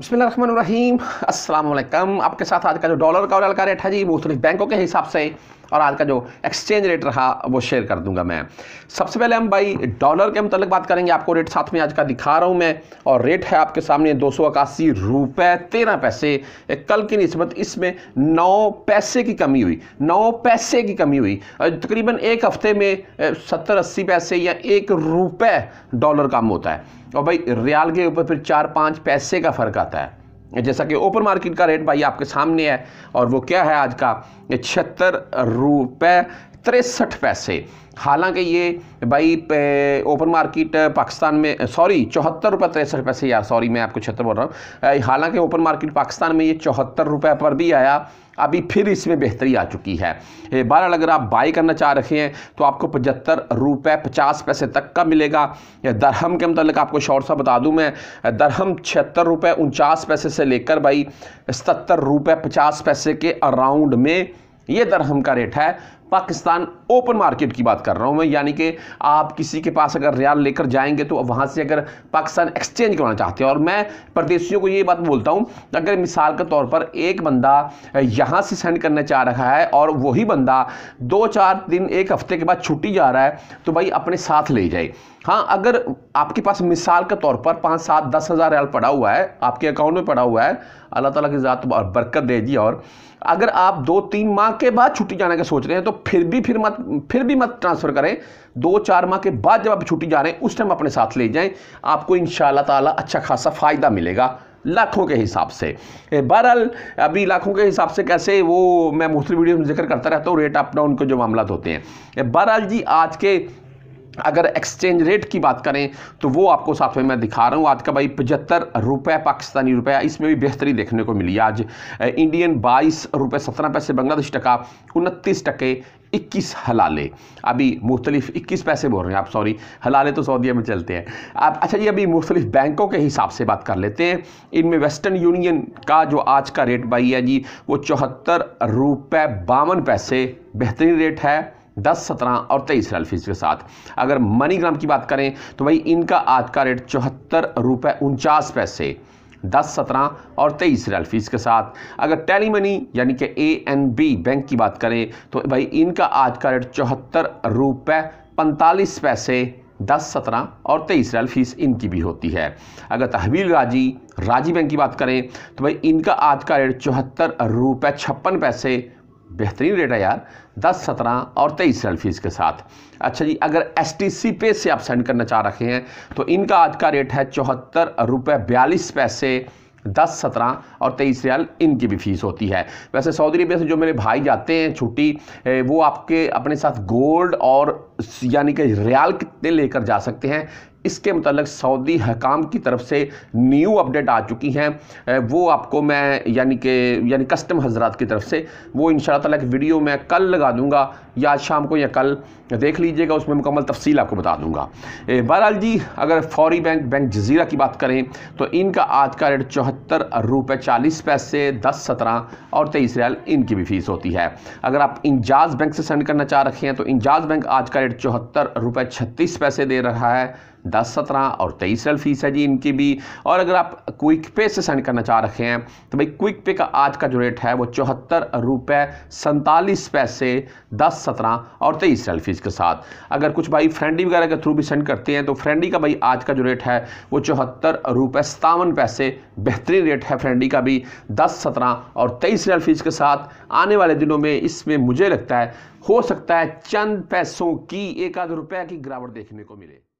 बसमीम अल्लाम आपके साथ आज का जो डॉलर का का रेट है जी मुख्तलिफ बैंकों के हिसाब से और आज का जो एक्सचेंज रेट रहा वो शेयर कर दूंगा मैं सबसे पहले हम भाई डॉलर के मतलब बात करेंगे आपको रेट साथ में आज का दिखा रहा हूँ मैं और रेट है आपके सामने दो सौ इक्यासी रुपये तेरह पैसे कल की नस्बत इसमें नौ पैसे की कमी हुई नौ पैसे की कमी हुई तकरीबन एक हफ्ते में सत्तर अस्सी पैसे या एक रुपये डॉलर कम होता है और भाई रियाल के ऊपर फिर चार पाँच पैसे का फ़र्क आता है जैसा कि ओपन मार्केट का रेट भाई आपके सामने है और वो क्या है आज का छिहत्तर रुपये तिरसठ पैसे हालांकि ये भाई ओपन मार्केट पाकिस्तान में सॉरी चौहत्तर रुपये तिरसठ पैसे यार सॉरी मैं आपको छत्तर बोल रहा हूँ हालांकि ओपन मार्केट पाकिस्तान में ये चौहत्तर रुपये पर भी आया अभी फिर इसमें बेहतरी आ चुकी है बहरहाल अगर आप बाई करना चाह रखे हैं तो आपको पचहत्तर रुपये पचास पैसे तक का मिलेगा दरहम के मतलब आपको शॉर्ट सा बता दूं मैं दरहम छिहत्तर रुपये उनचास पैसे से लेकर भाई सतर रुपये पचास पैसे के अराउंड में ये दरहम का रेट है पाकिस्तान ओपन मार्केट की बात कर रहा हूँ मैं यानी कि आप किसी के पास अगर रियाल लेकर जाएंगे तो वहाँ से अगर पाकिस्तान एक्सचेंज करवाना चाहते हैं और मैं परदेशियों को ये बात बोलता हूँ अगर मिसाल के तौर पर एक बंदा यहाँ से सेंड करना चाह रहा है और वही बंदा दो चार दिन एक हफ्ते के बाद छुट्टी जा रहा है तो भाई अपने साथ ले जाए हाँ अगर आपके पास मिसाल के तौर पर पाँच सात दस हज़ार रियाल पड़ा हुआ है आपके अकाउंट में पड़ा हुआ है अल्लाह ताला की ज़ात तो बरकत दे जी और अगर आप दो तीन माह के बाद छुट्टी जाने का सोच रहे हैं तो फिर भी फिर मत फिर भी मत ट्रांसफ़र करें दो चार माह के बाद जब आप छुट्टी जा रहे हैं उस टाइम अपने साथ ले जाएँ आपको इन ताला अच्छा खासा फ़ायदा मिलेगा लाखों के हिसाब से बहरहाल अभी लाखों के हिसाब से कैसे वो मैं मुख्तु वीडियो में जिक्र करता रहता हूँ रेट अप डाउन के जो मामला होते हैं बहरहाल जी आज के अगर एक्सचेंज रेट की बात करें तो वो आपको साथ में मैं दिखा रहा हूँ आज का भाई पचहत्तर रुपये पाकिस्तानी रुपया इसमें भी बेहतरी देखने को मिली आज इंडियन बाईस रुपये सत्रह पैसे बांग्लादेश टका उनतीस टके इक्कीस हलाले अभी मुख्तलिफ इक्कीस पैसे बोल रहे हैं आप सॉरी हलाले तो सऊदीया में चलते हैं आप अच्छा ये अभी मुख्तलिफ बैंकों के हिसाब से बात कर लेते हैं इनमें वेस्टर्न यूनियन का जो आज का रेट भाई है जी वो चौहत्तर रुपये बावन पैसे बेहतरीन रेट है दस सत्रह और तेईस रियल फीस के साथ अगर मनीग्राम की बात करें तो भाई इनका आज का रेट चौहत्तर रुपये उनचास पैसे दस सत्रह और तेईस रियल फीस के साथ अगर टेली मनी यानी कि ए एन बी बैंक की बात करें तो भाई इनका आज का रेट चौहत्तर रुपये पैंतालीस पैसे दस सत्रह और तेईस रियल फीस इनकी भी होती है अगर तहवील राजी राजी बैंक की बात करें तो भाई इनका आज का रेट चौहत्तर रुपये छप्पन पैसे बेहतरीन रेट है यार दस सत्रह और तेईस सेल्फीज फीस के साथ अच्छा जी अगर एस टी सी पे से आप सेंड करना चाह रखे हैं तो इनका आज का रेट है चौहत्तर रुपये बयालीस पैसे दस सत्रह और तेईस रियाल इनकी भी फीस होती है वैसे सऊदी अरबिया से जो मेरे भाई जाते हैं छुट्टी वो आपके अपने साथ गोल्ड और यानी कि रियाल कितने लेकर जा सकते हैं इसके मतलब सऊदी हकाम की तरफ से न्यू अपडेट आ चुकी हैं वो आपको मैं यानी कि यानी कस्टम हजरात की तरफ से वो इन ताला की वीडियो मैं कल लगा दूंगा या आज शाम को या कल देख लीजिएगा उसमें मुकम्मल तफसील आपको बता दूंगा बहरहाल जी अगर फौरी बैंक बैंक जजीरा की बात करें तो इनका आज का रेट चौहत्तर रुपये चालीस पैसे दस सत्रह और तेईस रियाल इनकी भी फीस होती है अगर आप इंजाज बैंक से सेंड करना चाह रखे हैं तो इंजाज बैंक आज का रेट चौहत्तर रुपये छत्तीस पैसे दे रहा है दस सत्रह और तेईस फीस है जी इनकी भी और अगर आप क्विक पे से सेंड करना चाह रखे हैं तो भाई क्विक पे का आज का जो रेट है वो चौहत्तर रुपये सैंतालीस पैसे दस सत्रह और तेईस फीस के साथ अगर कुछ भाई फ्रेंडी वगैरह के थ्रू भी सेंड करते हैं तो फ्रेंडी का भाई आज का जो रेट है वो चौहत्तर रुपये सतावन पैसे बेहतरीन रेट है फ्रेंडी का भी दस सत्रह और तेईस फीस के साथ आने वाले दिनों में इसमें मुझे लगता है हो सकता है चंद पैसों की एक आध रुपये की गिरावट देखने को मिले